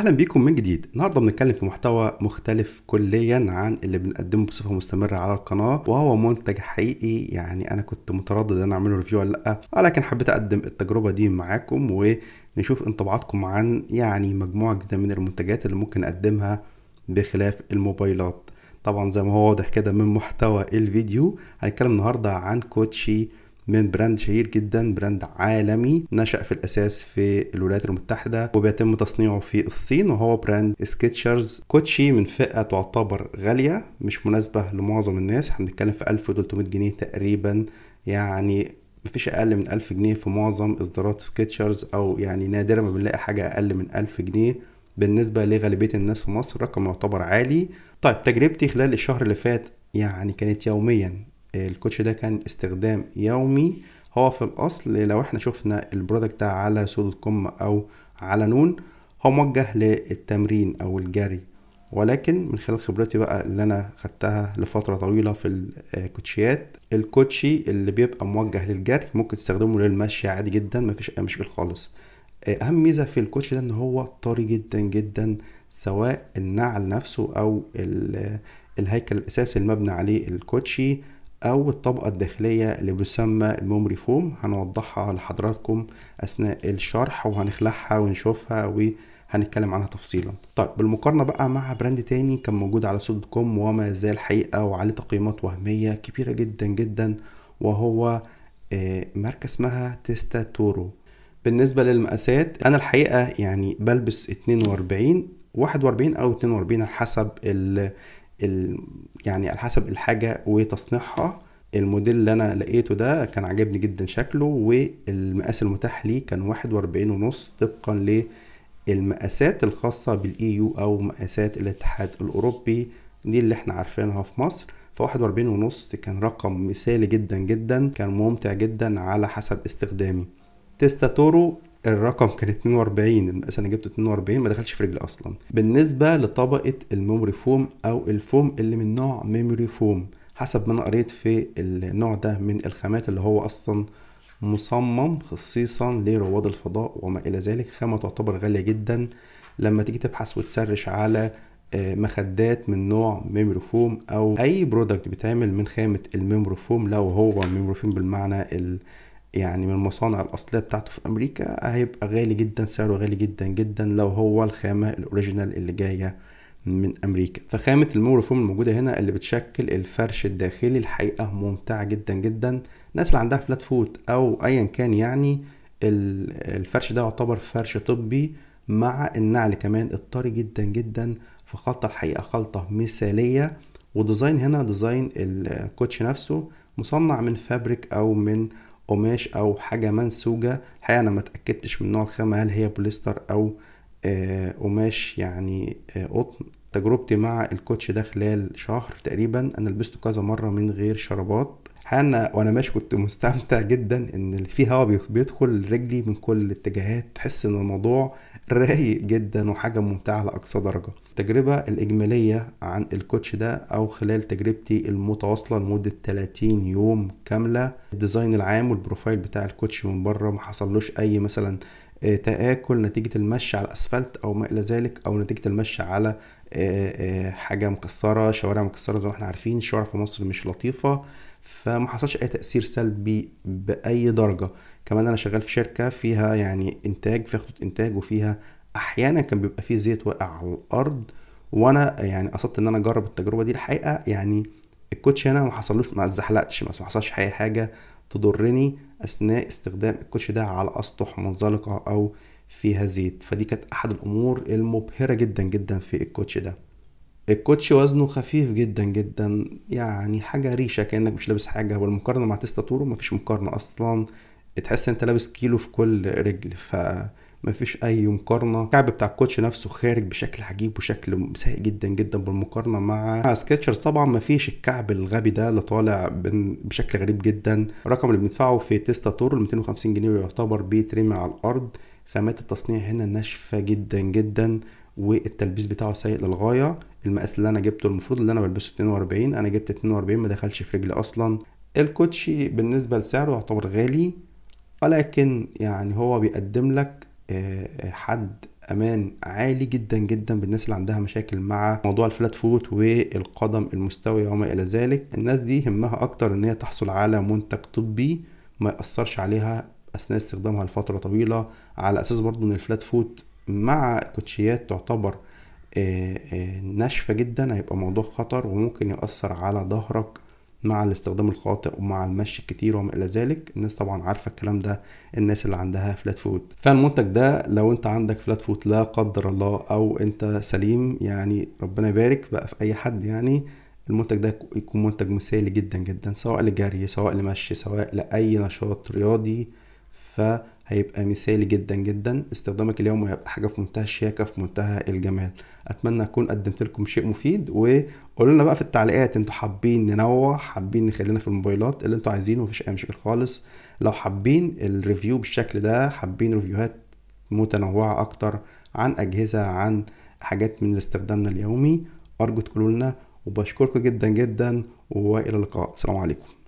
اهلا بيكم من جديد النهارده بنتكلم في محتوى مختلف كليا عن اللي بنقدمه بصفه مستمره على القناه وهو منتج حقيقي يعني انا كنت متردد ان اعمله ريفيو ولا لا ولكن حبيت اقدم التجربه دي معاكم ونشوف انطباعاتكم عن يعني مجموعه جديده من المنتجات اللي ممكن اقدمها بخلاف الموبايلات طبعا زي ما هو واضح كده من محتوى الفيديو هنتكلم النهارده عن كوتشي من براند شهير جدا براند عالمي نشأ في الأساس في الولايات المتحدة وبيتم تصنيعه في الصين وهو براند سكتشرز كوتشي من فئة تعتبر غالية مش مناسبة لمعظم الناس احنا بنتكلم في 1300 جنيه تقريبا يعني مفيش اقل من 1000 جنيه في معظم اصدارات سكتشرز او يعني نادرا ما بنلاقي حاجه اقل من 1000 جنيه بالنسبه لغالبيه الناس في مصر رقم يعتبر عالي طيب تجربتي خلال الشهر اللي فات يعني كانت يوميا الكوتش ده كان استخدام يومي هو في الاصل لو احنا شفنا البرودكت ده على سود كوم او على نون هو موجه للتمرين او الجري ولكن من خلال خبرتي بقى اللي انا خدتها لفتره طويله في الكوتشيات الكوتشي اللي بيبقى موجه للجري ممكن تستخدمه للمشي عادي جدا مفيش اي مشكله خالص اهم ميزه في الكوتشي ده ان هو طري جدا جدا سواء النعل نفسه او الهيكل الاساسي المبني عليه الكوتشي أو الطبقة الداخلية اللي بيسمى الميموري فوم هنوضحها لحضراتكم أثناء الشرح وهنخلعها ونشوفها وهنتكلم عنها تفصيلا طيب بالمقارنة بقى مع براند تاني كان موجود على سوت كوم وما زال حقيقة وعليه تقييمات وهمية كبيرة جدا جدا وهو آه، ماركة اسمها تيستا تورو بالنسبة للمقاسات أنا الحقيقة يعني بلبس 42 41 أو 42 على حسب ال... يعني على حسب الحاجه وتصنيعها الموديل اللي انا لقيته ده كان عاجبني جدا شكله والمقاس المتاح ليه كان واحد واربعين ونص طبقا للمقاسات الخاصة بالاي يو او مقاسات الاتحاد الاوروبي دي اللي احنا عارفينها في مصر فواحد واربعين ونص كان رقم مثالي جدا جدا كان ممتع جدا على حسب استخدامي تيستا تورو الرقم كان 42 انا جبته 42 ما دخلش في رجلي اصلا بالنسبه لطبقه الميموري فوم او الفوم اللي من نوع ميموري فوم حسب ما انا قريت في النوع ده من الخامات اللي هو اصلا مصمم خصيصا لرواد الفضاء وما الى ذلك خامه تعتبر غاليه جدا لما تيجي تبحث وتسرش على آه، مخدات من نوع ميموري فوم او اي برودكت بيتعمل من خامه الميموري فوم لو هو ميموري فوم بالمعنى يعني من المصانع الأصلية بتاعته في أمريكا هيبقى غالي جدا سعره غالي جدا جدا لو هو الخامة الأوريجينال اللي جاية من امريكا فخامه المورفوم الموجوده هنا اللي بتشكل الفرش الداخلي الحقيقه ممتعه جدا جدا الناس اللي عندها فلات فوت او ايا كان يعني الفرش ده يعتبر فرش طبي مع النعل كمان الطري جدا جدا فخلطه الحقيقه خلطه مثاليه وديزاين هنا ديزاين الكوتش نفسه مصنع من فابريك او من قماش او حاجه منسوجه الحقيقه انا ما اتاكدتش من نوع الخامه هل هي بوليستر او آه، قماش يعني آه، قطن تجربتي مع الكوتش ده خلال شهر تقريبا انا لبسته كذا مره من غير شرابات انا وانا ماشي كنت مستمتع جدا ان في هواء بيدخل رجلي من كل الاتجاهات تحس ان الموضوع رايق جدا وحاجه ممتعه لاقصى درجه التجربه الاجماليه عن الكوتش ده او خلال تجربتي المتواصله لمده 30 يوم كامله الديزاين العام والبروفايل بتاع الكوتش من بره ما حصلوش اي مثلا آه، تآكل نتيجة المشي على الأسفلت أو ما إلى ذلك أو نتيجة المشي على آه، آه، حاجة مكسرة شوارع مكسرة زي ما احنا عارفين الشوارع في مصر مش لطيفة فما حصلش أي تأثير سلبي بأي درجة كمان أنا شغال في شركة فيها يعني إنتاج فيها خطوط إنتاج وفيها أحيانا كان بيبقى فيه زيت واقع على الأرض وأنا يعني قصدت إن أنا أجرب التجربة دي الحقيقة يعني الكوتش هنا ما حصلوش ما اتزحلقتش ما حصلش اي حاجه تضرني اثناء استخدام الكوتش ده على اسطح منزلقه او فيها زيت فدي كانت احد الامور المبهره جدا جدا في الكوتش ده الكوتش وزنه خفيف جدا جدا يعني حاجه ريشه كانك مش لابس حاجه والمقارنه مع تيستا تورو مفيش مقارنه اصلا تحس انت لابس كيلو في كل رجل ف مفيش اي مقارنه الكعب بتاع الكوتش نفسه خارج بشكل عجيب وشكل سيء جدا جدا بالمقارنه مع سكتشر طبعا مفيش الكعب الغبي ده اللي طالع بشكل غريب جدا الرقم اللي بندفعه في تيستا تور 250 جنيه يعتبر بيترمي على الارض خامات التصنيع هنا ناشفه جدا جدا والتلبيس بتاعه سيء للغايه المقاس اللي انا جبته المفروض اللي انا بلبسه 42 انا جبت 42 ما دخلش في رجلي اصلا الكوتشي بالنسبه لسعره يعتبر غالي ولكن يعني هو بيقدم لك آه، آه، حد امان عالي جدا جدا بالناس اللي عندها مشاكل مع موضوع الفلات فوت والقدم المستويه وما الى ذلك الناس دي همها اكتر ان هي تحصل على منتج طبي ما ياثرش عليها اثناء استخدامها لفتره طويله على اساس برضو ان الفلات فوت مع كوتشيات تعتبر آه، ناشفه جدا هيبقى موضوع خطر وممكن ياثر على ظهرك مع الاستخدام الخاطئ ومع المشي الكتير وما الى ذلك الناس طبعا عارفه الكلام ده الناس اللي عندها فلات فوت فالمنتج ده لو انت عندك فلات فوت لا قدر الله او انت سليم يعني ربنا يبارك بقى في اي حد يعني المنتج ده يكون منتج مثالي جدا جدا سواء لجري سواء لمشي سواء لاي نشاط رياضي ف هيبقى مثالي جدا جدا استخدامك اليومي هيبقى حاجه في منتهى الشياكه في منتهى الجمال اتمنى اكون قدمت لكم شيء مفيد وقولوا لنا بقى في التعليقات انتوا حابين ننوع حابين نخلينا في الموبايلات اللي انتوا عايزينه مفيش اي مشاكل خالص لو حابين الريفيو بالشكل ده حابين ريفيوهات متنوعه اكتر عن اجهزه عن حاجات من استخدامنا اليومي ارجو تقولوا لنا وبشكركم جدا جدا والى اللقاء السلام عليكم